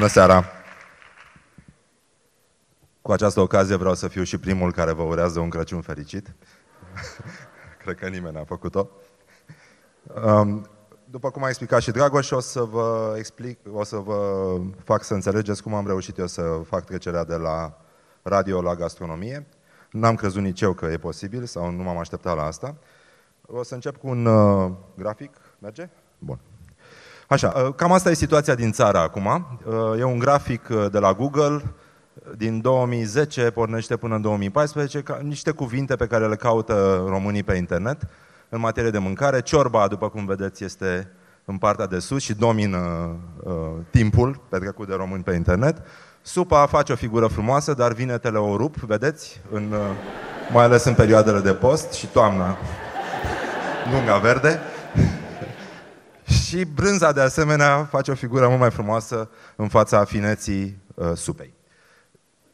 bună seara! Cu această ocazie vreau să fiu și primul care vă urează un Crăciun fericit. Cred că nimeni n-a făcut-o. Um, după cum a explicat și Dragoș, o să vă explic, o să vă fac să înțelegeți cum am reușit eu să fac trecerea de la radio la gastronomie. N-am crezut nici eu că e posibil sau nu m-am așteptat la asta. O să încep cu un uh, grafic. Merge? Bun. Așa, uh, cam asta e situația din țară acum. Uh, e un grafic uh, de la Google, din 2010 pornește până în 2014, ca, niște cuvinte pe care le caută românii pe internet în materie de mâncare. Ciorba, după cum vedeți, este în partea de sus și domină uh, timpul petrecut de români pe internet. Supa face o figură frumoasă, dar vine teleorup, vedeți? În, uh, mai ales în perioadele de post și toamna lunga verde. Și brânza, de asemenea, face o figură mult mai frumoasă în fața fineții uh, supei.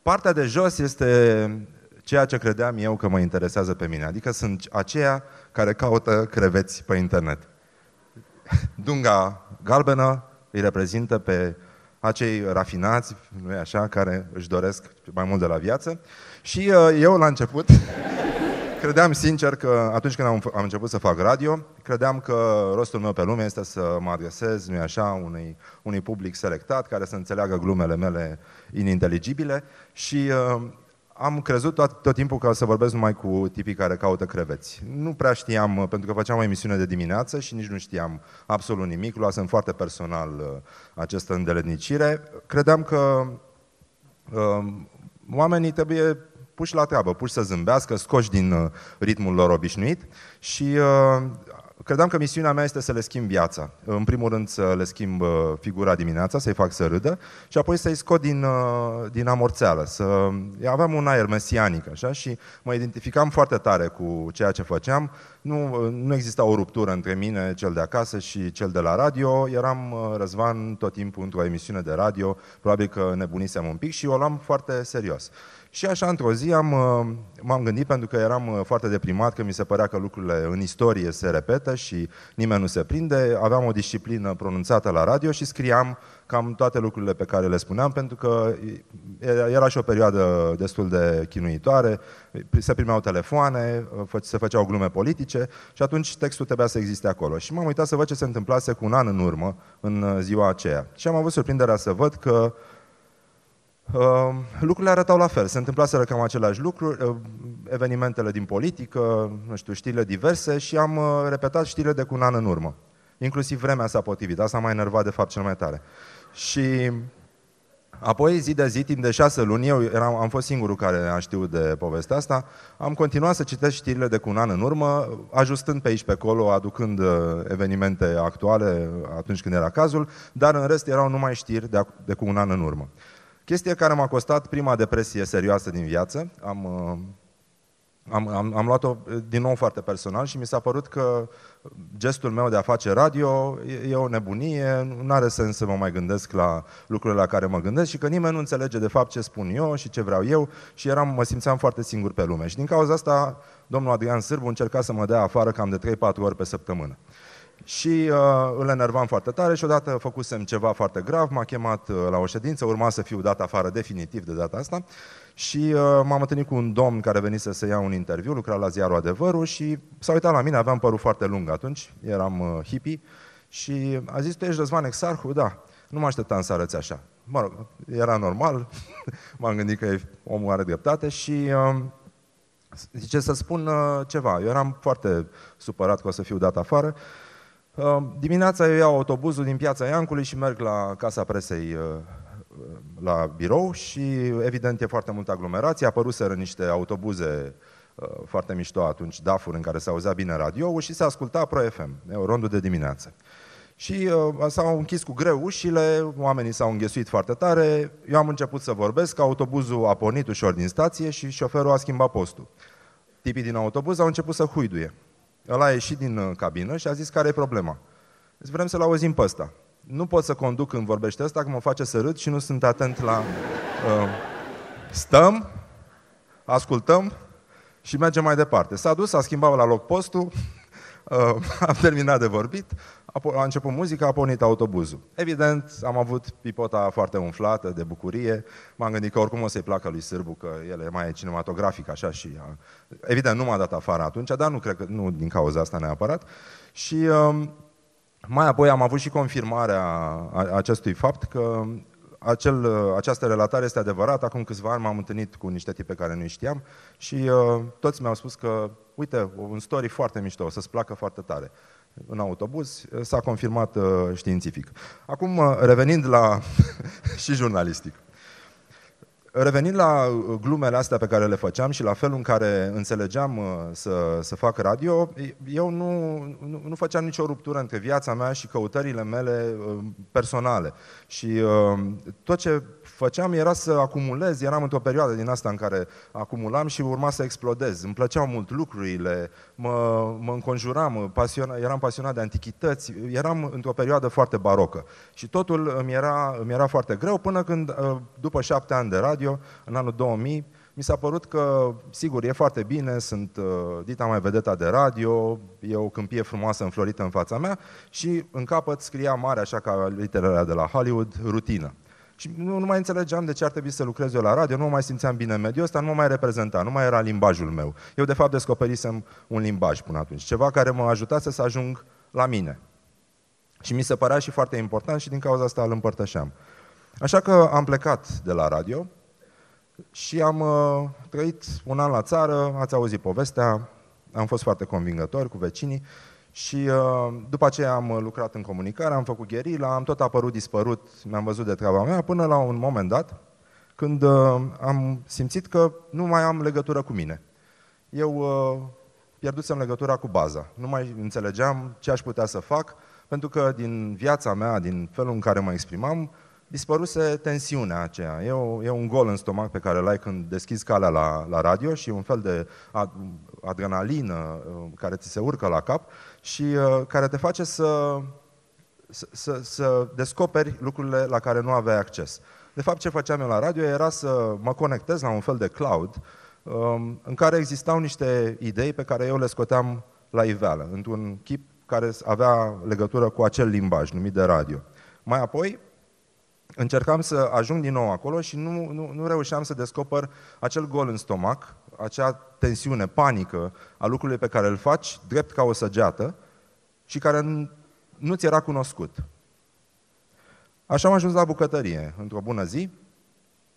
Partea de jos este ceea ce credeam eu că mă interesează pe mine, adică sunt aceia care caută creveți pe internet. Dunga galbenă îi reprezintă pe acei rafinați, nu e așa, care își doresc mai mult de la viață. Și uh, eu la început Credeam sincer că atunci când am, am început să fac radio, credeam că rostul meu pe lume este să mă adresez, nu așa, unui, unui public selectat care să înțeleagă glumele mele ininteligibile și uh, am crezut tot, tot timpul că o să vorbesc numai cu tipii care caută creveți. Nu prea știam, uh, pentru că făceam o emisiune de dimineață și nici nu știam absolut nimic, luasem foarte personal uh, această îndeletnicire. Credeam că uh, oamenii trebuie puși la treabă, puși să zâmbească, scoși din uh, ritmul lor obișnuit și uh, credeam că misiunea mea este să le schimb viața. În primul rând să le schimb uh, figura dimineața, să-i fac să râdă și apoi să-i scot din, din amorțeală. Să... Aveam un aer mesianic așa și mă identificam foarte tare cu ceea ce făceam. Nu, nu exista o ruptură între mine, cel de acasă și cel de la radio. Eram Răzvan tot timpul într-o emisiune de radio, probabil că nebunisem un pic și o luam foarte serios. Și așa, într-o zi, am, uh, m-am gândit, pentru că eram uh, foarte deprimat, că mi se părea că lucrurile în istorie se repetă și nimeni nu se prinde, aveam o disciplină pronunțată la radio și scriam cam toate lucrurile pe care le spuneam, pentru că era și o perioadă destul de chinuitoare, se primeau telefoane, uh, se făceau glume politice și atunci textul trebuia să existe acolo. Și m-am uitat să văd ce se întâmplase cu un an în urmă, în ziua aceea. Și am avut surprinderea să văd că Um, lucrurile arătau la fel. Se întâmplaseră cam același lucru, uh, evenimentele din politică, nu știu, știrile diverse și am uh, repetat știrile de cu un an în urmă. Inclusiv vremea s-a potrivit, asta m-a enervat de fapt cel mai tare. Și apoi, zi de zi, timp de șase luni, eu eram, am fost singurul care a știut de povestea asta, am continuat să citesc știrile de cu un an în urmă, ajustând pe aici pe acolo, aducând uh, evenimente actuale atunci când era cazul, dar în rest erau numai știri de, de cu un an în urmă. Chestie care m-a costat prima depresie serioasă din viață. Am, uh, am, am, am luat-o uh, din nou foarte personal și mi s-a părut că gestul meu de a face radio e, e o nebunie, nu are sens să mă mai gândesc la lucrurile la care mă gândesc și că nimeni nu înțelege de fapt ce spun eu și ce vreau eu și eram, mă simțeam foarte singur pe lume. Și din cauza asta, domnul Adrian Sârbu încerca să mă dea afară cam de 3-4 ori pe săptămână. Și uh, îl enervam foarte tare și odată făcusem ceva foarte grav, m-a chemat uh, la o ședință, urma să fiu dat afară definitiv de data asta și uh, m-am întâlnit cu un domn care venise să ia un interviu, lucra la ziarul Adevărul și s-a uitat la mine, aveam părul foarte lung atunci, eram uh, hippie și a zis, tu ești Răzvan Exarhu? Da. Nu mă așteptam să arăți așa. Mă rog, era normal, m-am gândit că omul are dreptate și uh, zice să spun uh, ceva. Eu eram foarte supărat că o să fiu dat afară Um, dimineața eu iau autobuzul din piața Iancului și merg la Casa Presei uh, uh, la birou și evident e foarte multă aglomerație, apăruseră niște autobuze uh, foarte mișto atunci, daf în care se auzea bine radio și se asculta Pro FM, rondul de dimineață. Și uh, s-au închis cu greu ușile, oamenii s-au înghesuit foarte tare, eu am început să vorbesc, autobuzul a pornit ușor din stație și șoferul a schimbat postul. Tipii din autobuz au început să huiduie. El a ieșit din uh, cabină și a zis care e problema. Zice, vrem să-l auzim pe ăsta. Nu pot să conduc când vorbește ăsta, că mă face să râd și nu sunt atent la... Uh, stăm, ascultăm și mergem mai departe. S-a dus, a schimbat la loc postul, uh, am terminat de vorbit, a început muzica, a pornit autobuzul. Evident, am avut pipota foarte umflată de bucurie, m-am gândit că oricum o să-i placă lui Sârbu, că el e mai cinematografic așa și... A... Evident, nu m-a dat afară atunci, dar nu cred că, nu din cauza asta neapărat. Și um, mai apoi am avut și confirmarea acestui fapt că acel, această relatare este adevărată. Acum câțiva ani m-am întâlnit cu niște pe care nu știam și uh, toți mi-au spus că, uite, un story foarte mișto, o să-ți placă foarte tare în autobuz, s-a confirmat uh, științific. Acum, uh, revenind la... și jurnalistic. Revenind la uh, glumele astea pe care le făceam și la felul în care înțelegeam să, să fac radio, eu nu, nu, nu făceam nicio ruptură între viața mea și căutările mele personale. Și tot ce făceam era să acumulez, eram într-o perioadă din asta în care acumulam și urma să explodez. Îmi plăceau mult lucrurile, mă, mă înconjuram, pasiona, eram pasionat de antichități, eram într-o perioadă foarte barocă. Și totul îmi era, îmi era foarte greu până când, ă, după șapte ani de radio, în anul 2000, mi s-a părut că, sigur, e foarte bine, sunt uh, dita mai vedeta de radio, e o câmpie frumoasă înflorită în fața mea și în capăt scria mare, așa ca literele de la Hollywood, rutină. Și nu, nu mai înțelegeam de ce ar trebui să lucrez eu la radio, nu mă mai simțeam bine în mediul ăsta, nu mă mai reprezenta, nu mai era limbajul meu. Eu, de fapt, descoperisem un limbaj până atunci, ceva care mă ajuta să ajung la mine. Și mi se părea și foarte important și din cauza asta îl împărtășeam. Așa că am plecat de la radio și am uh, trăit un an la țară, ați auzit povestea, am fost foarte convingător cu vecinii și uh, după aceea am uh, lucrat în comunicare, am făcut gherila, am tot apărut dispărut, mi-am văzut de treaba mea, până la un moment dat, când uh, am simțit că nu mai am legătură cu mine. Eu pierdusem legătura cu baza, nu mai înțelegeam ce aș putea să fac, pentru că din viața mea, din felul în care mă exprimam, dispăruse tensiunea aceea. E, o, e un gol în stomac pe care îl ai când deschizi calea la, la radio și un fel de ad, adrenalină uh, care ți se urcă la cap și uh, care te face să, să, să, să descoperi lucrurile la care nu aveai acces. De fapt, ce făceam eu la radio era să mă conectez la un fel de cloud um, în care existau niște idei pe care eu le scoteam la iveală, într-un chip care avea legătură cu acel limbaj numit de radio. Mai apoi, încercam să ajung din nou acolo și nu, nu, nu reușeam să descoper acel gol în stomac, acea tensiune, panică a lucrului pe care îl faci, drept ca o săgeată, și care nu ți era cunoscut. Așa am ajuns la bucătărie. Într-o bună zi,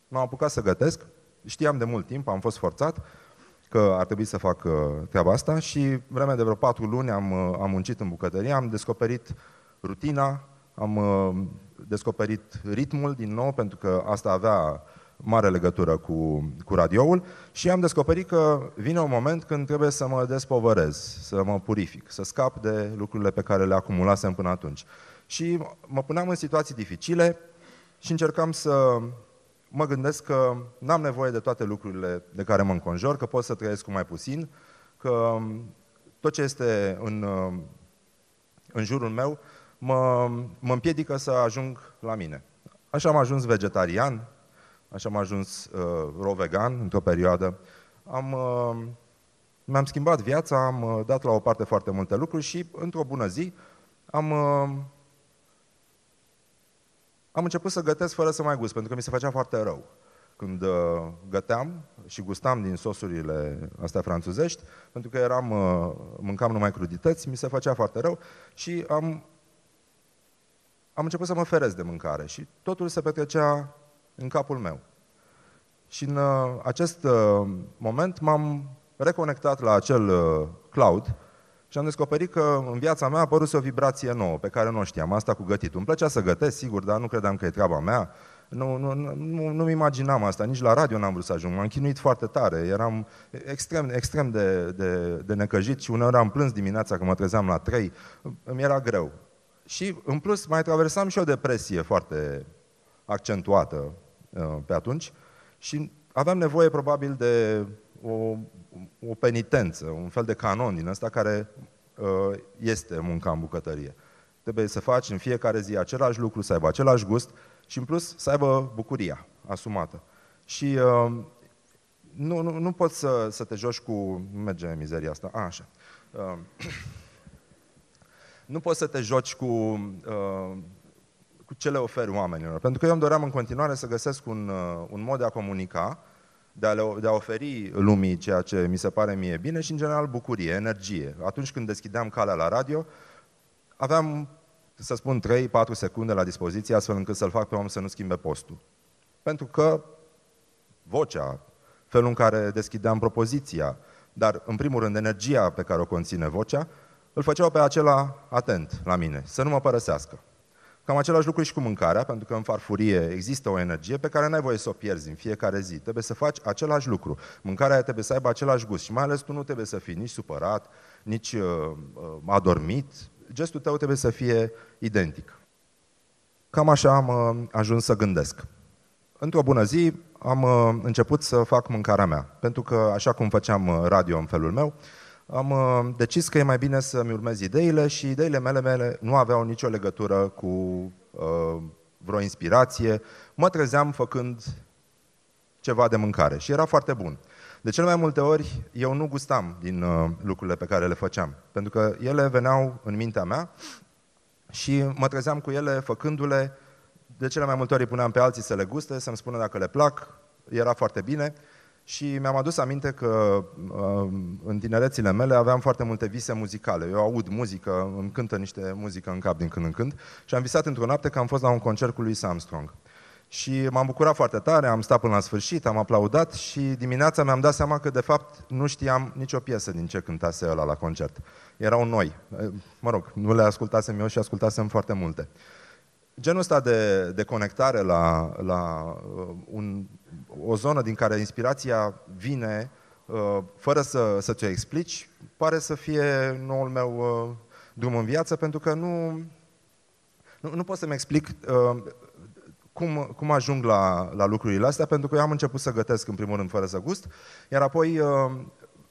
m-am apucat să gătesc, știam de mult timp, am fost forțat că ar trebui să fac uh, treaba asta și vremea de vreo patru luni am, uh, am muncit în bucătărie, am descoperit rutina, am uh, descoperit ritmul din nou, pentru că asta avea mare legătură cu, cu radioul și am descoperit că vine un moment când trebuie să mă despovărez, să mă purific, să scap de lucrurile pe care le acumulasem până atunci. Și mă puneam în situații dificile și încercam să mă gândesc că n-am nevoie de toate lucrurile de care mă înconjor, că pot să trăiesc cu mai puțin, că tot ce este în, în jurul meu mă, mă împiedică să ajung la mine. Așa am ajuns vegetarian, așa am ajuns uh, rovegan într-o perioadă. Am, uh, mi-am schimbat viața, am uh, dat la o parte foarte multe lucruri și într-o bună zi am, uh, am început să gătesc fără să mai gust, pentru că mi se făcea foarte rău. Când uh, găteam și gustam din sosurile astea franțuzești, pentru că eram, uh, mâncam numai crudități, mi se făcea foarte rău și am am început să mă feresc de mâncare și totul se petrecea în capul meu. Și în uh, acest uh, moment m-am reconectat la acel uh, cloud și am descoperit că în viața mea a apărut o vibrație nouă, pe care nu o știam, asta cu gătitul. Îmi plăcea să gătesc, sigur, dar nu credeam că e treaba mea. Nu, nu, nu, nu imaginam asta, nici la radio n-am vrut să ajung. M-am chinuit foarte tare, eram extrem, extrem de, de, de necăjit și uneori am plâns dimineața când mă trezeam la 3. Mi era greu. Și, în plus, mai traversam și o depresie foarte accentuată uh, pe atunci și aveam nevoie, probabil, de o, o penitență, un fel de canon din ăsta care uh, este munca în bucătărie. Trebuie să faci în fiecare zi același lucru, să aibă același gust și, în plus, să aibă bucuria asumată. Și uh, nu, nu, nu poți să, să te joci cu... Merge mizeria asta. A, așa nu poți să te joci cu, uh, cu ce le oferi oamenilor. Pentru că eu îmi doream în continuare să găsesc un, uh, un mod de a comunica, de a, le, de a oferi lumii ceea ce mi se pare mie bine și, în general, bucurie, energie. Atunci când deschideam calea la radio, aveam, să spun, 3-4 secunde la dispoziție, astfel încât să-l fac pe om să nu schimbe postul. Pentru că vocea, felul în care deschideam propoziția, dar, în primul rând, energia pe care o conține vocea, îl făceau pe acela atent la mine, să nu mă părăsească. Cam același lucru și cu mâncarea, pentru că în farfurie există o energie pe care n-ai voie să o pierzi în fiecare zi. Trebuie să faci același lucru. Mâncarea trebuie să aibă același gust și mai ales tu nu trebuie să fii nici supărat, nici uh, uh, adormit. Gestul tău trebuie să fie identic. Cam așa am uh, ajuns să gândesc. Într-o bună zi am uh, început să fac mâncarea mea, pentru că așa cum făceam uh, radio în felul meu, uh, am uh, decis că e mai bine să-mi urmez ideile și ideile mele, mele nu aveau nicio legătură cu uh, vreo inspirație. Mă trezeam făcând ceva de mâncare și era foarte bun. De cele mai multe ori eu nu gustam din uh, lucrurile pe care le făceam, pentru că ele veneau în mintea mea și mă trezeam cu ele făcându-le. De cele mai multe ori îi puneam pe alții să le guste, să-mi spună dacă le plac, era foarte bine. Și mi-am adus aminte că uh, în tinerețile mele aveam foarte multe vise muzicale. Eu aud muzică, îmi cântă niște muzică în cap din când în când și am visat într-o noapte că am fost la un concert cu lui Armstrong. Și m-am bucurat foarte tare, am stat până la sfârșit, am aplaudat și dimineața mi-am dat seama că de fapt nu știam nicio piesă din ce cântase ăla la concert. Erau noi. Uh, mă rog, nu le ascultasem eu și ascultasem foarte multe. Genul ăsta de, de conectare la, la uh, un o zonă din care inspirația vine, uh, fără să, să ți-o explici, pare să fie noul meu uh, drum în viață, pentru că nu, nu, nu pot să-mi explic uh, cum, cum ajung la, la lucrurile astea, pentru că eu am început să gătesc, în primul rând, fără să gust, iar apoi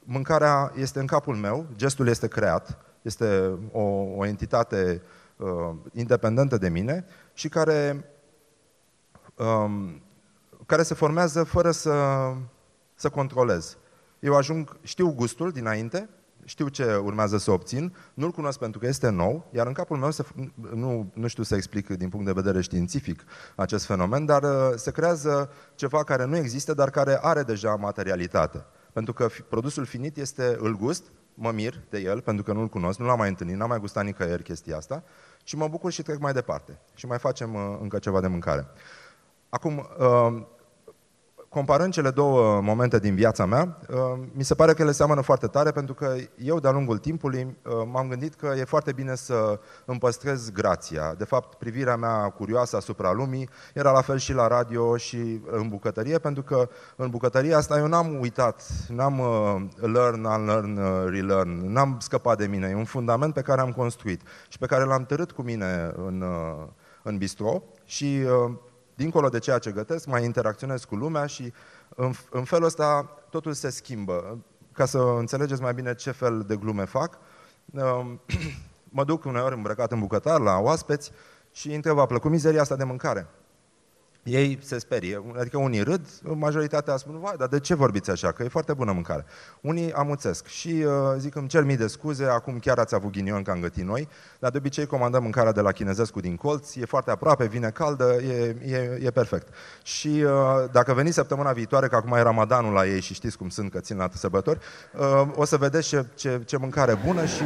mâncarea este în capul meu, gestul este creat, este o, o entitate independentă de mine și care um, care se formează fără să, să controlez. Eu ajung, știu gustul dinainte, știu ce urmează să obțin, nu-l cunosc pentru că este nou, iar în capul meu, se, nu, nu știu să explic din punct de vedere științific acest fenomen, dar uh, se creează ceva care nu există, dar care are deja materialitate. Pentru că produsul finit este, îl gust, mă mir de el, pentru că nu-l cunosc, nu l-am mai întâlnit, n-am mai gustat nicăieri chestia asta, și mă bucur și trec mai departe. Și mai facem uh, încă ceva de mâncare. Acum, uh, comparând cele două momente din viața mea, uh, mi se pare că ele seamănă foarte tare pentru că eu de-a lungul timpului uh, m-am gândit că e foarte bine să îmi păstrez grația. De fapt, privirea mea curioasă asupra lumii era la fel și la radio și în bucătărie, pentru că în bucătărie asta eu n-am uitat, n-am uh, learn, unlearn, relearn, n-am scăpat de mine. E un fundament pe care am construit și pe care l-am târât cu mine în, în bistro și dincolo de ceea ce gătesc, mai interacționez cu lumea și în, în felul ăsta totul se schimbă. Ca să înțelegeți mai bine ce fel de glume fac, um, mă duc uneori îmbrăcat în bucătar la oaspeți și întreb, a plăcut mizeria asta de mâncare? Ei se sperie, adică unii râd, majoritatea spun, vai, dar de ce vorbiți așa, că e foarte bună mâncare. Unii amuțesc și uh, zic, îmi cer mii de scuze, acum chiar ați avut ghinion ca am gătit noi, dar de obicei comandăm mâncarea de la chinezescu din colț, e foarte aproape, vine caldă, e, e, e perfect. Și uh, dacă veniți săptămâna viitoare, că acum e Ramadanul la ei și știți cum sunt că țin la sărbători, uh, o să vedeți ce, ce, ce mâncare bună și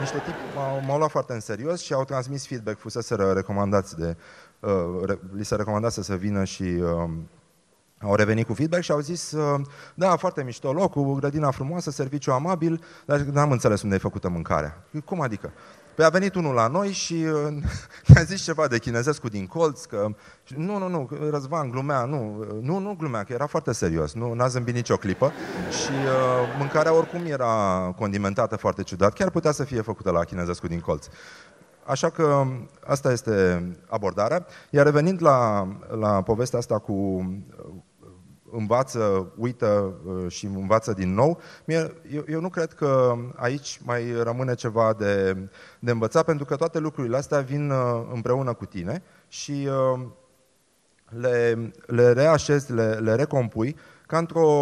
niște tipi m-au, m-au luat foarte în serios și au transmis feedback, fuseseră recomandați de Uh, li se recomandat să vină și um, au revenit cu feedback și au zis, uh, da, foarte mișto locul, grădina frumoasă, serviciu amabil, dar n-am înțeles unde e făcută mâncarea. Cum adică? Păi a venit unul la noi și uh, ne-a zis ceva de chinezescu din colț, că nu, nu, nu, Răzvan glumea, nu, nu, nu glumea, că era foarte serios, nu, n-a zâmbit nicio clipă și uh, mâncarea oricum era condimentată foarte ciudat, chiar putea să fie făcută la chinezescu din colț. Așa că asta este abordarea. Iar revenind la, la povestea asta cu învață, uită uh, și învață din nou, mie, eu, eu nu cred că aici mai rămâne ceva de, de învățat, pentru că toate lucrurile astea vin uh, împreună cu tine și uh, le, le reașezi, le, le recompui, ca într-o...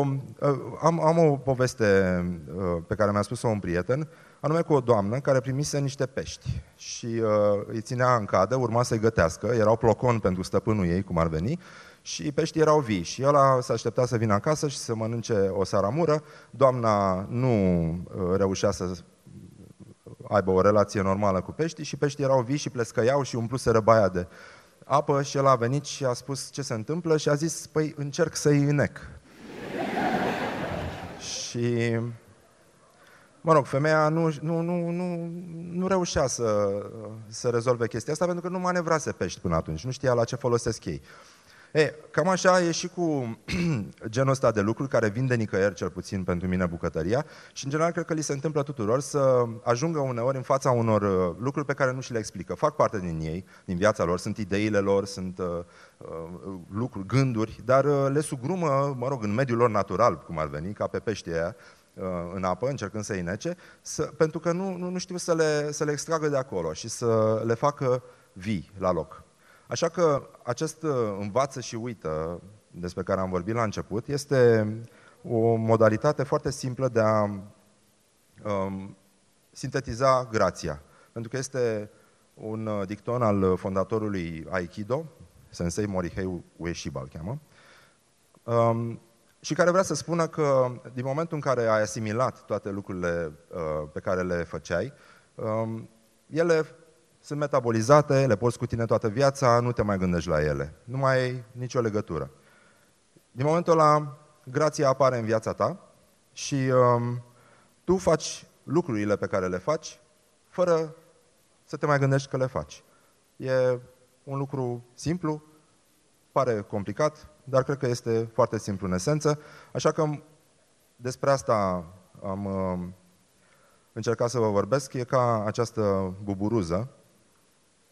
Am, am o poveste pe care mi-a spus-o un prieten, anume cu o doamnă care primise niște pești și uh, îi ținea în cadă, urma să-i gătească, erau plocon pentru stăpânul ei, cum ar veni, și peștii erau vii și ăla se aștepta să vină acasă și să mănânce o saramură, doamna nu uh, reușea să aibă o relație normală cu peștii și peștii erau vii și plescăiau și umpluse baia de apă și el a venit și a spus ce se întâmplă și a zis, păi încerc să-i înec. și Mă rog, femeia nu, nu, nu, nu, nu reușea să, să rezolve chestia asta pentru că nu manevrase pești până atunci, nu știa la ce folosesc ei. E, cam așa e și cu genul ăsta de lucruri care vin de nicăieri, cel puțin pentru mine, bucătăria și în general cred că li se întâmplă tuturor să ajungă uneori în fața unor uh, lucruri pe care nu și le explică. Fac parte din ei, din viața lor, sunt ideile lor, sunt uh, uh lucruri, gânduri, dar uh, le sugrumă, mă rog, în mediul lor natural, cum ar veni, ca pe peștii aia, Uh, în apă, încercând să-i nece, să, pentru că nu, nu, nu știu să le, să le extragă de acolo și să le facă vii la loc. Așa că acest uh, învață și uită despre care am vorbit la început este o modalitate foarte simplă de a um, sintetiza grația. Pentru că este un uh, dicton al fondatorului Aikido, Sensei Morihei Ueshiba îl cheamă, um, și care vrea să spună că din momentul în care ai asimilat toate lucrurile uh, pe care le făceai, um, ele sunt metabolizate, le poți cu tine toată viața, nu te mai gândești la ele. Nu mai ai nicio legătură. Din momentul ăla, grația apare în viața ta și um, tu faci lucrurile pe care le faci fără să te mai gândești că le faci. E un lucru simplu, Pare complicat, dar cred că este foarte simplu în esență, așa că despre asta am uh, încercat să vă vorbesc. E ca această buburuză,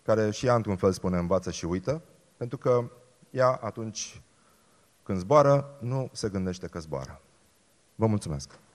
care și ea într-un fel spune învață și uită, pentru că ea atunci când zboară, nu se gândește că zboară. Vă mulțumesc!